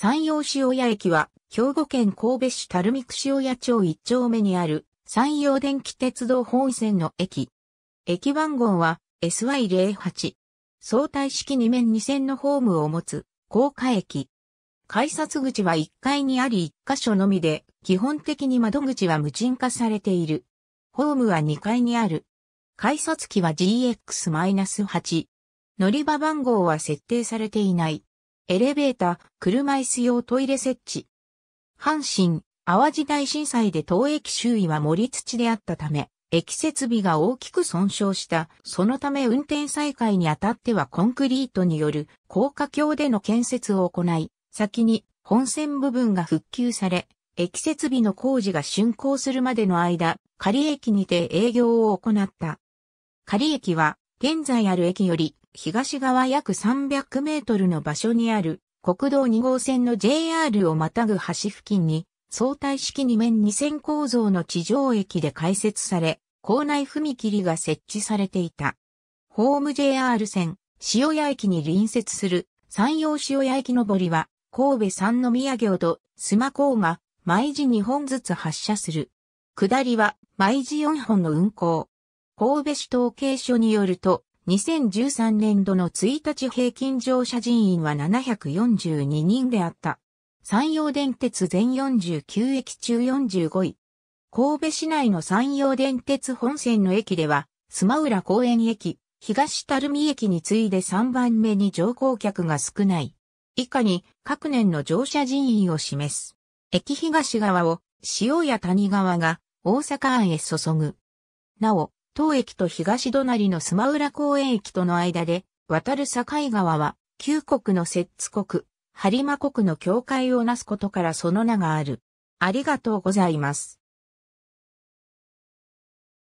山陽塩屋駅は、兵庫県神戸市垂水区塩屋町1丁目にある、山陽電気鉄道本線の駅。駅番号は SY08。相対式2面2線のホームを持つ、高架駅。改札口は1階にあり1箇所のみで、基本的に窓口は無人化されている。ホームは2階にある。改札機は GX-8。乗り場番号は設定されていない。エレベータ、車椅子用トイレ設置。阪神、淡路大震災で当駅周囲は盛り土であったため、駅設備が大きく損傷した。そのため運転再開にあたってはコンクリートによる高架橋での建設を行い、先に本線部分が復旧され、駅設備の工事が竣工するまでの間、仮駅にて営業を行った。仮駅は、現在ある駅より東側約300メートルの場所にある国道2号線の JR をまたぐ橋付近に相対式2面2線構造の地上駅で開設され、校内踏切が設置されていた。ホーム JR 線、塩屋駅に隣接する山陽塩屋駅上りは、神戸三宮行と須磨港が毎時2本ずつ発車する。下りは毎時4本の運行。神戸市統計所によると、2013年度の1日平均乗車人員は742人であった。山陽電鉄全49駅中45位。神戸市内の山陽電鉄本線の駅では、須磨浦公園駅、東垂水駅に次いで3番目に乗降客が少ない。以下に各年の乗車人員を示す。駅東側を塩谷谷川が大阪湾へ注ぐ。なお、東駅と東隣のスマウラ公園駅との間で、渡る境川は、旧国の摂津国、播磨国の境界をなすことからその名がある。ありがとうございます。